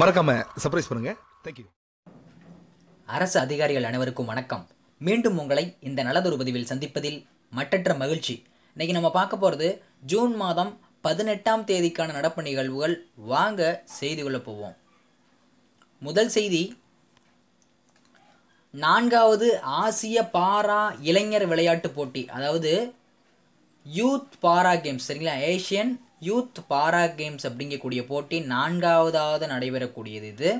மறக்காம சர்ப்ரைஸ் பண்ணுங்க தேங்க்யூ அரசு அதிகாரிகள் அனைவருக்கும் வணக்கம் மீண்டும் உங்களை இந்த நலதொரு பதிவில் சந்திப்பதில் மட்டற்ற மகிழ்ச்சி இன்னைக்கு நம்ம பார்க்க போகிறது ஜூன் மாதம் பதினெட்டாம் தேதிக்கான நடப்பு நிகழ்வுகள் வாங்க செய்து கொள்ள போவோம் முதல் செய்தி நான்காவது ஆசிய பாரா இளைஞர் விளையாட்டு போட்டி அதாவது யூத் பாரா கேம்ஸ் சரிங்களா ஏஷியன் யூத் பாரா கேம்ஸ் அப்படிங்கக்கூடிய போட்டி நான்காவதாவது நடைபெறக்கூடியது இது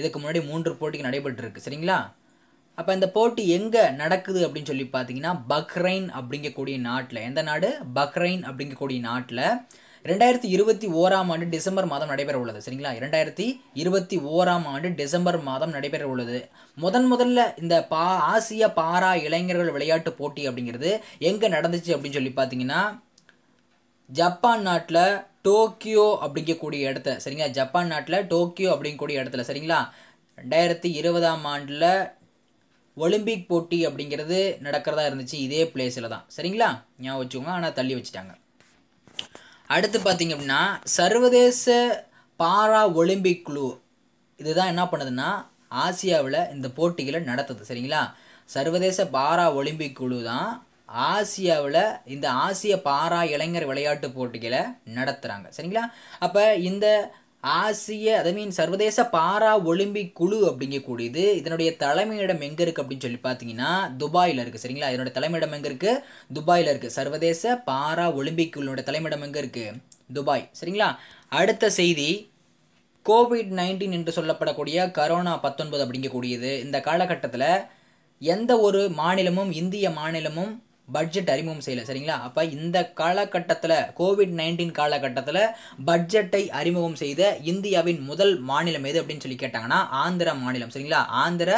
இதுக்கு முன்னாடி மூன்று போட்டிக்கு நடைபெற்றிருக்கு சரிங்களா அப்போ இந்த போட்டி எங்கே நடக்குது அப்படின்னு சொல்லி பார்த்தீங்கன்னா பஹ்ரைன் அப்படிங்கக்கூடிய நாட்டில் எந்த நாடு பஹ்ரைன் அப்படிங்கக்கூடிய நாட்டில் ரெண்டாயிரத்தி இருபத்தி ஓராம் ஆண்டு டிசம்பர் மாதம் நடைபெற உள்ளது சரிங்களா ரெண்டாயிரத்தி இருபத்தி ஓராம் ஆண்டு டிசம்பர் மாதம் நடைபெற உள்ளது முதன் முதல்ல இந்த பா ஆசிய பாரா இளைஞர்கள் விளையாட்டு போட்டி அப்படிங்கிறது எங்கே நடந்துச்சு அப்படின்னு சொல்லி பார்த்தீங்கன்னா ஜப்பான் நாட்டில் டோக்கியோ அப்படிங்கக்கூடிய இடத்துல சரிங்களா ஜப்பான் நாட்டில் டோக்கியோ அப்படிங்கக்கூடிய இடத்துல சரிங்களா ரெண்டாயிரத்தி இருபதாம் ஆண்டில் ஒலிம்பிக் போட்டி அப்படிங்கிறது நடக்கிறதா இருந்துச்சு இதே பிளேஸில் தான் சரிங்களா ஞாபகம் வச்சுக்கோங்க ஆனால் தள்ளி வச்சுட்டாங்க அடுத்து பார்த்திங்க அப்படின்னா சர்வதேச பாரா ஒலிம்பிக் குழு இதுதான் என்ன பண்ணுதுன்னா ஆசியாவில் இந்த போட்டிகளை நடத்துது சரிங்களா சர்வதேச பாரா ஒலிம்பிக் குழு தான் ஆசியாவில் இந்த ஆசிய பாரா இளைஞர் விளையாட்டு போட்டிகளை நடத்துகிறாங்க சரிங்களா அப்போ இந்த ஆசிய ஐ மீன் சர்வதேச பாரா ஒலிம்பிக் குழு அப்படிங்கக்கூடியது இதனுடைய தலைமையிடம் எங்கே இருக்குது அப்படின்னு சொல்லி பார்த்தீங்கன்னா துபாயில் இருக்குது சரிங்களா இதனுடைய தலைமையிடம் எங்கே இருக்குது துபாயில் இருக்குது சர்வதேச பாரா ஒலிம்பிக் குழுனுடைய தலைமையிடம் எங்கே இருக்குது துபாய் சரிங்களா அடுத்த செய்தி கோவிட் நைன்டீன் என்று சொல்லப்படக்கூடிய கரோனா பத்தொன்பது அப்படிங்கக்கூடியது இந்த காலகட்டத்தில் எந்த ஒரு மாநிலமும் இந்திய மாநிலமும் பட்ஜெட் அறிமுகம் செய்யலை சரிங்களா அப்போ இந்த காலகட்டத்தில் கோவிட் நைன்டீன் காலகட்டத்தில் பட்ஜெட்டை அறிமுகம் செய்த இந்தியாவின் முதல் மாநிலம் எது அப்படின்னு சொல்லி கேட்டாங்கன்னா ஆந்திர மாநிலம் சரிங்களா ஆந்திர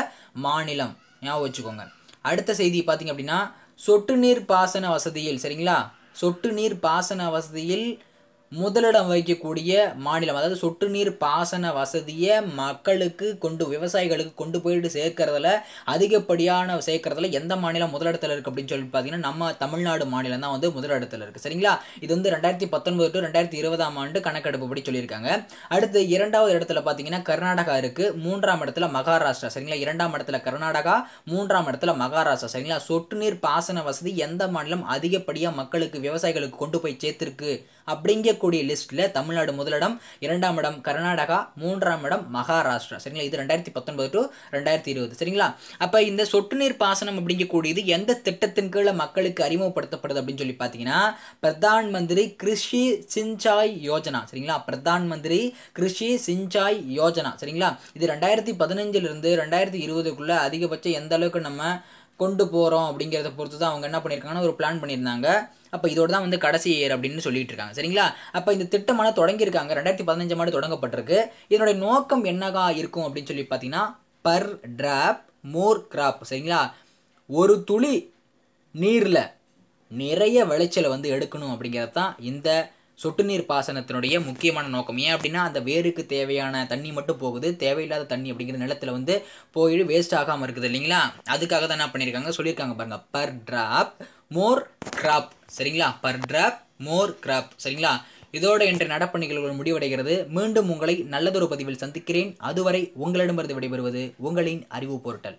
மாநிலம் ஞாபகம் வச்சுக்கோங்க அடுத்த செய்தி பார்த்தீங்க அப்படின்னா சொட்டு நீர் பாசன வசதியில் சரிங்களா சொட்டு நீர் பாசன வசதியில் முதலிடம் வகிக்கக்கூடிய மாநிலம் அதாவது சொட்டு நீர் பாசன வசதியை மக்களுக்கு கொண்டு விவசாயிகளுக்கு கொண்டு போயிட்டு சேர்க்கறதுல அதிகப்படியான சேர்க்கறதுல எந்த மாநிலம் முதலிடத்தில் இருக்குது அப்படின்னு சொல்லி பார்த்தீங்கன்னா நம்ம தமிழ்நாடு மாநிலம் தான் வந்து முதலிடத்தில் இருக்குது சரிங்களா இது வந்து ரெண்டாயிரத்தி பத்தொன்பது டு ரெண்டாயிரத்தி இருபதாம் ஆண்டு கணக்கெடுப்புப்படி சொல்லியிருக்காங்க அடுத்து இரண்டாவது இடத்துல பார்த்தீங்கன்னா கர்நாடகா இருக்குது மூன்றாம் இடத்துல மகாராஷ்டிரா சரிங்களா இரண்டாம் இடத்துல கர்நாடகா மூன்றாம் இடத்துல மகாராஷ்டிரா சரிங்களா சொட்டு நீர் பாசன வசதி எந்த மாநிலம் அதிகப்படியாக மக்களுக்கு விவசாயிகளுக்கு கொண்டு போய் சேர்த்துருக்கு அப்படிங்க கூடிய லிஸ்ட்டில் தமிழ்நாடு முதலிடம் இரண்டாம் இடம் கர்நாடகா மூன்றாம் இடம் மகாராஷ்டிரா சரிங்களா இது ரெண்டாயிரத்தி பத்தொன்பது டு ரெண்டாயிரத்தி இருபது சரிங்களா அப்போ இந்த சொட்டு நீர் பாசனம் அப்படிங்கக்கூடியது எந்த திட்டத்தின் கீழே மக்களுக்கு அறிமுகப்படுத்தப்படுது அப்படின்னு சொல்லி பார்த்தீங்கன்னா பிரதான் மந்திரி கிருஷி சிஞ்சாய் யோஜனா சரிங்களா பிரதான் மந்திரி கிருஷி சிஞ்சாய் யோஜனா சரிங்களா இது ரெண்டாயிரத்தி பதினஞ்சிலிருந்து ரெண்டாயிரத்தி இருபதுக்குள்ளே அதிகபட்சம் எந்த அளவுக்கு நம்ம கொண்டு போகிறோம் அப்படிங்கிறத பொறுத்து தான் அவங்க என்ன பண்ணியிருக்காங்கன்னா ஒரு பிளான் பண்ணியிருந்தாங்க அப்போ இதோட தான் வந்து கடைசி இயர் அப்படின்னு சொல்லிட்டு இருக்காங்க சரிங்களா அப்போ இந்த திட்டமான தொடங்கியிருக்காங்க ரெண்டாயிரத்தி பதினஞ்சு மாடு தொடங்கப்பட்டிருக்கு இதனுடைய நோக்கம் என்னகா இருக்கும் அப்படின்னு சொல்லி பார்த்தீங்கன்னா பர் ட்ராப் மோர் கிராப் சரிங்களா ஒரு துளி நீரில் நிறைய விளைச்சலை வந்து எடுக்கணும் அப்படிங்கிறது தான் இந்த சொட்டு நீர் பாசனத்தினுடைய முக்கியமான நோக்கம் ஏன் அப்படின்னா அந்த வேருக்கு தேவையான தண்ணி மட்டும் போகுது தேவையில்லாத தண்ணி அப்படிங்கிற நிலத்தில் வந்து போய் வேஸ்ட் ஆகாமல் இருக்குது இல்லைங்களா அதுக்காக தான் என்ன பண்ணியிருக்காங்க சொல்லியிருக்காங்க பாருங்கள் பர் ட்ராப் மோர் கிராப் சரிங்களா பர் ட்ராப் மோர் கிராப் சரிங்களா இதோடு என்று நடப்பணிகள் முடிவடைகிறது மீண்டும் உங்களை நல்லதொரு பதிவில் சந்திக்கிறேன் அதுவரை உங்களிடமிருந்து விடைபெறுவது உங்களின் அறிவு போர்ட்டல்